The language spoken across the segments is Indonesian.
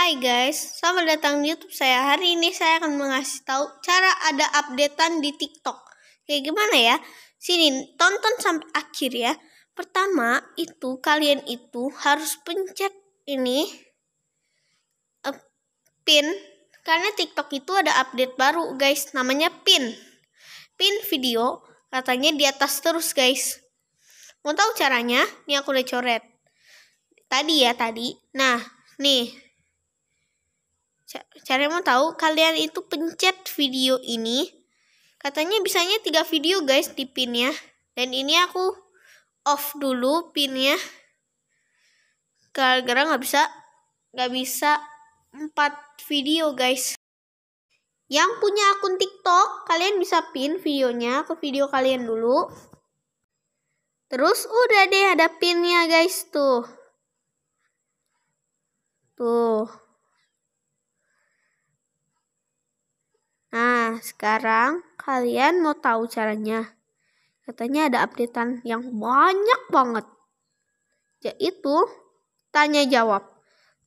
Hai guys, selamat datang di YouTube saya. Hari ini saya akan mengasih tahu cara ada updatean di TikTok. Kayak gimana ya? Sini tonton sampai akhir ya. Pertama itu kalian itu harus pencet ini uh, pin karena TikTok itu ada update baru guys, namanya pin. Pin video katanya di atas terus guys. Mau tahu caranya? Ini aku udah coret. Tadi ya tadi. Nah, nih cara mau tahu kalian itu pencet video ini. Katanya bisanya tiga video guys di pinnya. Dan ini aku off dulu pinnya. Gara-gara nggak bisa nggak bisa empat video guys. Yang punya akun TikTok, kalian bisa pin videonya ke video kalian dulu. Terus udah deh ada pinnya guys tuh. Tuh. Nah, sekarang kalian mau tahu caranya? Katanya ada updatean yang banyak banget. Yaitu tanya jawab.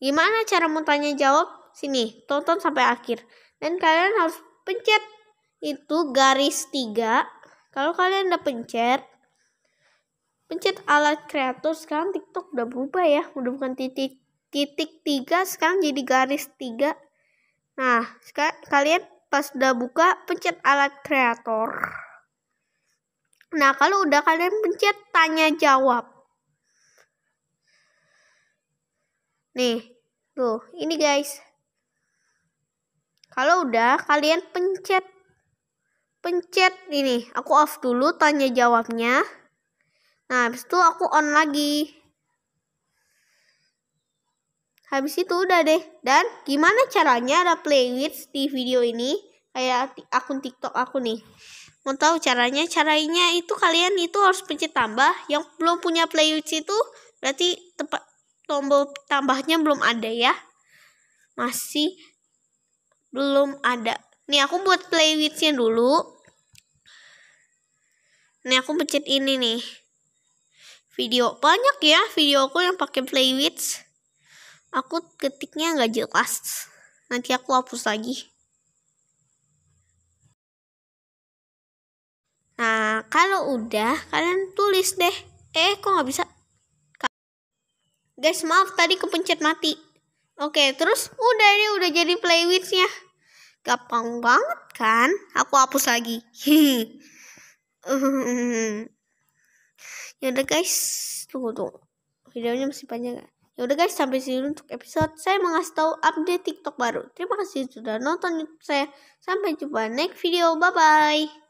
Gimana cara mau tanya jawab? Sini, tonton sampai akhir. Dan kalian harus pencet itu garis tiga. Kalau kalian udah pencet, pencet alat kreator sekarang TikTok udah berubah ya. Udah bukan titik titik tiga sekarang jadi garis tiga. Nah, sekarang kalian Pas udah buka, pencet alat kreator. Nah, kalau udah kalian pencet tanya jawab. Nih, tuh, ini guys. Kalau udah, kalian pencet pencet ini. Aku off dulu tanya jawabnya. Nah, habis itu aku on lagi. Habis itu udah deh. Dan gimana caranya ada playlist di video ini? Kayak akun TikTok aku nih. Mau tahu caranya? Caranya itu kalian itu harus pencet tambah. Yang belum punya playlist itu berarti tempat tombol tambahnya belum ada ya. Masih belum ada. Nih aku buat playlistnya dulu. Nih aku pencet ini nih. Video banyak ya video aku yang pakai playlist. Aku ketiknya nggak jelas. Nanti aku hapus lagi. Nah, kalau udah, kalian tulis deh. Eh, kok nggak bisa? Guys, maaf tadi kepencet mati. Oke, terus udah deh, udah jadi playwitchnya. Gampang banget kan? Aku hapus lagi. ya udah guys, tunggu tunggu. Videonya masih panjang gak? Ya udah guys, sampai sini untuk episode saya mengasih tahu update TikTok baru. Terima kasih sudah nonton YouTube saya. Sampai jumpa next video. Bye bye.